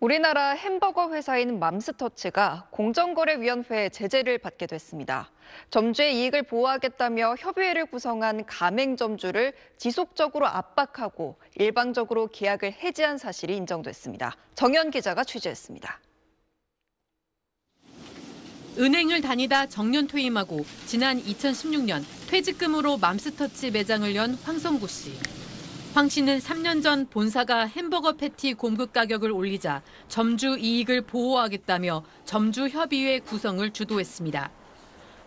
우리나라 햄버거 회사인 맘스터치가 공정거래위원회의 제재를 받게 됐습니다. 점주의 이익을 보호하겠다며 협의회를 구성한 가맹점주를 지속적으로 압박하고 일방적으로 계약을 해지한 사실이 인정됐습니다. 정현 기자가 취재했습니다. 은행을 다니다 정년 퇴임하고 지난 2016년 퇴직금으로 맘스터치 매장을 연 황성구 씨. 황 씨는 3년 전 본사가 햄버거 패티 공급 가격을 올리자 점주 이익을 보호하겠다며 점주 협의회 구성을 주도했습니다.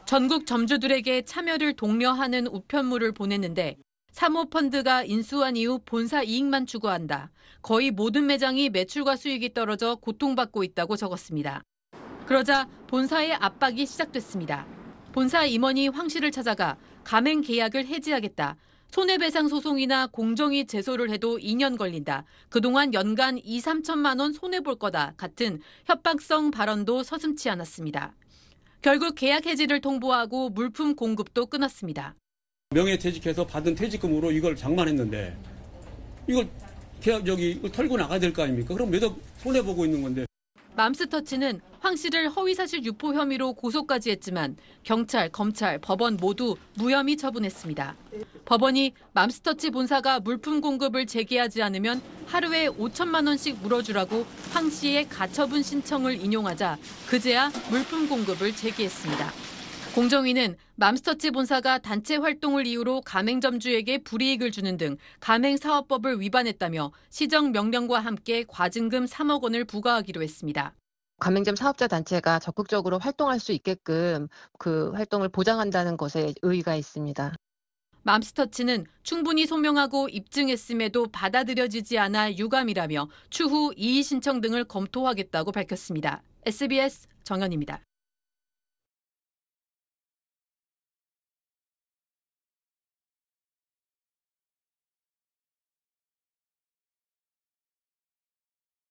전국 점주들에게 참여를 독려하는 우편물을 보냈는데 사모펀드가 인수한 이후 본사 이익만 추구한다. 거의 모든 매장이 매출과 수익이 떨어져 고통받고 있다고 적었습니다. 그러자 본사의 압박이 시작됐습니다. 본사 임원이 황 씨를 찾아가 가맹 계약을 해지하겠다. 손해배상 소송이나 공정위 제소를 해도 2년 걸린다. 그동안 연간 2, 3천만 원 손해볼 거다. 같은 협박성 발언도 서슴치 않았습니다. 결국 계약 해지를 통보하고 물품 공급도 끊었습니다. 명예퇴직해서 받은 퇴직금으로 이걸 장만했는데 이걸 계약 저기 털고 나가야 될거 아닙니까? 그럼 매달 손해 보고 있는 건데. 맘스터치는 황 씨를 허위사실 유포 혐의로 고소까지 했지만 경찰, 검찰, 법원 모두 무혐의 처분했습니다. 법원이 맘스터치 본사가 물품 공급을 재개하지 않으면 하루에 5천만 원씩 물어주라고 황 씨의 가처분 신청을 인용하자 그제야 물품 공급을 재개했습니다. 공정위는 맘스터치 본사가 단체 활동을 이유로 가맹점주에게 불이익을 주는 등 가맹사업법을 위반했다며 시정명령과 함께 과징금 3억 원을 부과하기로 했습니다. 가맹점 사업자 단체가 적극적으로 활동할 수 있게끔 그 활동을 보장한다는 것에 의의가 있습니다. 맘스터치는 충분히 소명하고 입증했음에도 받아들여지지 않아 유감이라며 추후 이의 신청 등을 검토하겠다고 밝혔습니다. SBS 정현입니다